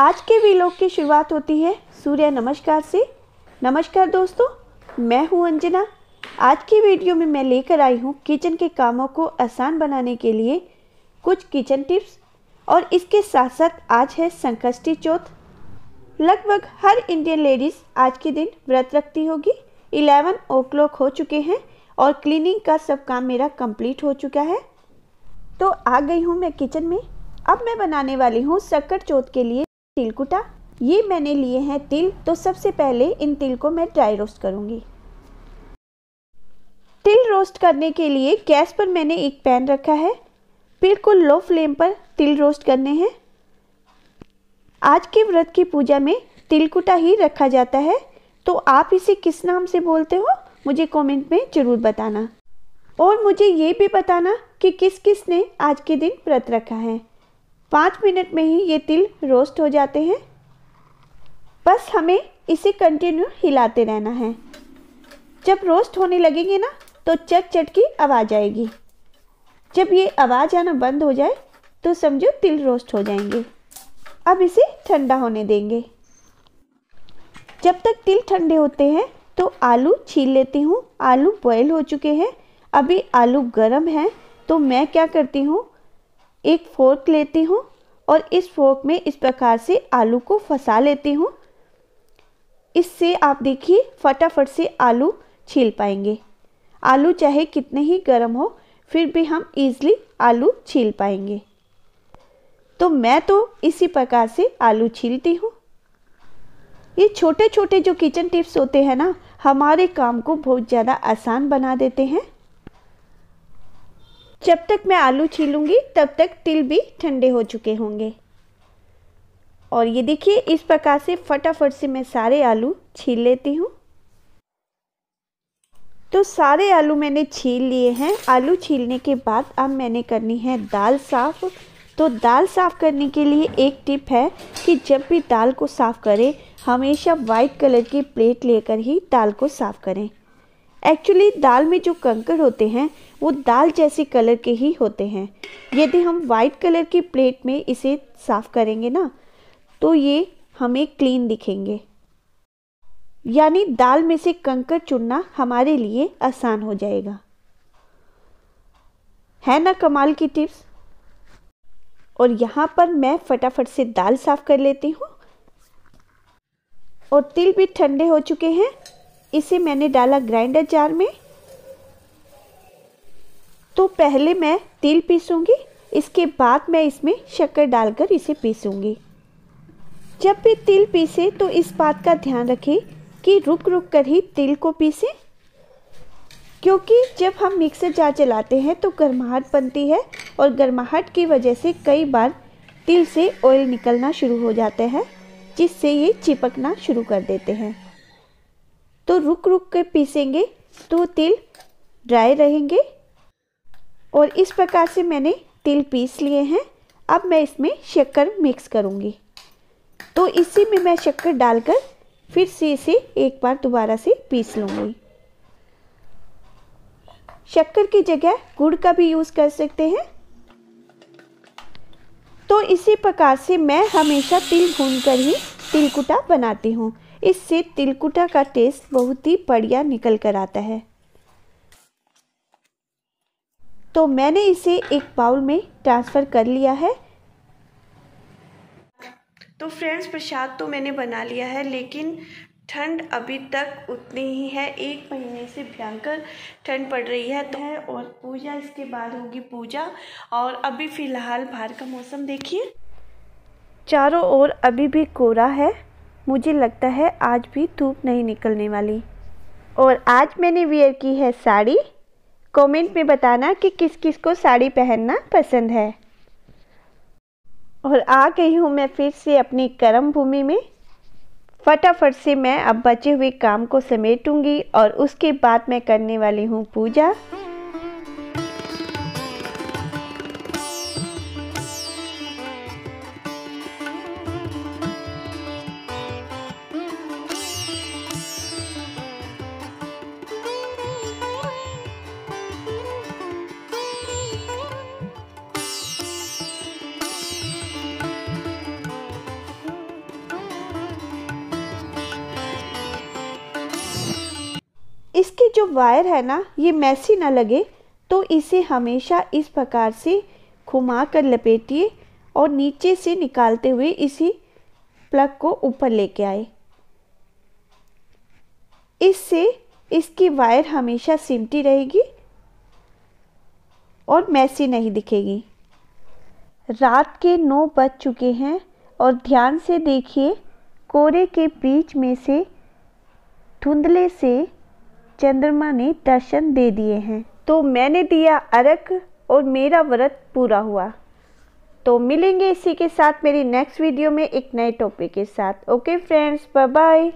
आज के वीलॉग की शुरुआत होती है सूर्य नमस्कार से नमस्कार दोस्तों मैं हूं अंजना आज की वीडियो में मैं लेकर आई हूं किचन के कामों को आसान बनाने के लिए कुछ किचन टिप्स और इसके साथ साथ आज है संकष्टी चौथ लगभग हर इंडियन लेडीज़ आज के दिन व्रत रखती होगी इलेवन ओ क्लॉक हो चुके हैं और क्लीनिंग का सब काम मेरा कंप्लीट हो चुका है तो आ गई हूँ मैं किचन में अब मैं बनाने वाली हूँ शक्कर चौथ के लिए तिल कुटा ये मैंने लिए हैं तिल तो सबसे पहले इन तिल को मैं ड्राई रोस्ट करूँगी तिल रोस्ट करने के लिए गैस पर मैंने एक पैन रखा है बिल्कुल लो फ्लेम पर तिल रोस्ट करने हैं आज के व्रत की पूजा में तिलकुटा ही रखा जाता है तो आप इसे किस नाम से बोलते हो मुझे कमेंट में ज़रूर बताना और मुझे ये भी बताना कि किस किस ने आज के दिन व्रत रखा है पाँच मिनट में ही ये तिल रोस्ट हो जाते हैं बस हमें इसे कंटिन्यू हिलाते रहना है जब रोस्ट होने लगेंगे ना तो चट चट की आवाज़ आएगी जब ये आवाज़ आना बंद हो जाए तो समझो तिल रोस्ट हो जाएंगे अब इसे ठंडा होने देंगे जब तक तिल ठंडे होते हैं तो आलू छील लेती हूँ आलू बॉयल हो चुके हैं अभी आलू गर्म है तो मैं क्या करती हूँ एक फोर्क लेती हूँ और इस फोर्क में इस प्रकार से आलू को फंसा लेती हूँ इससे आप देखिए फटाफट से आलू छील पाएंगे आलू चाहे कितने ही गर्म हो फिर भी हम इजली आलू छील पाएंगे तो मैं तो इसी प्रकार से आलू छीलती हूँ ये छोटे छोटे जो किचन टिप्स होते हैं ना हमारे काम को बहुत ज़्यादा आसान बना देते हैं जब तक मैं आलू छीलूँगी तब तक तिल भी ठंडे हो चुके होंगे और ये देखिए इस प्रकार से फटाफट से मैं सारे आलू छील लेती हूँ तो सारे आलू मैंने छील लिए हैं आलू छीलने के बाद अब मैंने करनी है दाल साफ़ तो दाल साफ़ करने के लिए एक टिप है कि जब भी दाल को साफ़ करें हमेशा वाइट कलर की प्लेट लेकर ही दाल को साफ़ करें एक्चुअली दाल में जो कंकर होते हैं वो दाल जैसे कलर के ही होते हैं यदि हम वाइट कलर की प्लेट में इसे साफ़ करेंगे ना तो ये हमें क्लीन दिखेंगे यानी दाल में से कंकर चुनना हमारे लिए आसान हो जाएगा है ना कमाल की टिप्स और यहाँ पर मैं फटाफट से दाल साफ़ कर लेती हूँ और तिल भी ठंडे हो चुके हैं इसे मैंने डाला ग्राइंडर जार में तो पहले मैं तिल पीसूँगी इसके बाद मैं इसमें शक्कर डालकर इसे पीसूँगी जब भी तिल पीसे तो इस बात का ध्यान रखें कि रुक रुक कर ही तिल को पीसें क्योंकि जब हम मिक्सर जार चलाते हैं तो गर्माहट बनती है और गर्माहट की वजह से कई बार तिल से ऑयल निकलना शुरू हो जाता है जिससे ये चिपकना शुरू कर देते हैं तो रुक रुक के पीसेंगे तो तिल ड्राई रहेंगे और इस प्रकार से मैंने तिल पीस लिए हैं अब मैं इसमें शक्कर मिक्स करूँगी तो इसी में मैं शक्कर डालकर फिर से इसे एक बार दोबारा से पीस लूँगी शक्कर की जगह गुड़ का भी यूज़ कर सकते हैं तो इसी प्रकार से मैं हमेशा तिल भून कर ही तिलकुटा बनाती हूँ इससे तिलकुटा का टेस्ट बहुत ही बढ़िया निकल कर आता है तो मैंने इसे एक बाउल में ट्रांसफ़र कर लिया है तो फ्रेंड्स प्रसाद तो मैंने बना लिया है लेकिन ठंड अभी तक उतनी ही है एक महीने से भयंकर ठंड पड़ रही है तो है और पूजा इसके बाद होगी पूजा और अभी फ़िलहाल बाहर का मौसम देखिए चारों ओर अभी भी कोहरा है मुझे लगता है आज भी धूप नहीं निकलने वाली और आज मैंने वेयर की है साड़ी कमेंट में बताना कि किस किस को साड़ी पहनना पसंद है और आ गई हूँ मैं फिर से अपनी कर्म भूमि में फटाफट से मैं अब बचे हुए काम को समेटूंगी और उसके बाद मैं करने वाली हूँ पूजा इसकी जो वायर है ना ये मैसी ना लगे तो इसे हमेशा इस प्रकार से घुमा कर लपेटिए और नीचे से निकालते हुए इसी प्लग को ऊपर लेके आए इससे इसकी वायर हमेशा सिमटी रहेगी और मैसी नहीं दिखेगी रात के नौ बज चुके हैं और ध्यान से देखिए कोरे के बीच में से धुंधले से चंद्रमा ने दर्शन दे दिए हैं तो मैंने दिया अर्घ और मेरा व्रत पूरा हुआ तो मिलेंगे इसी के साथ मेरी नेक्स्ट वीडियो में एक नए टॉपिक के साथ ओके फ्रेंड्स बाय बाय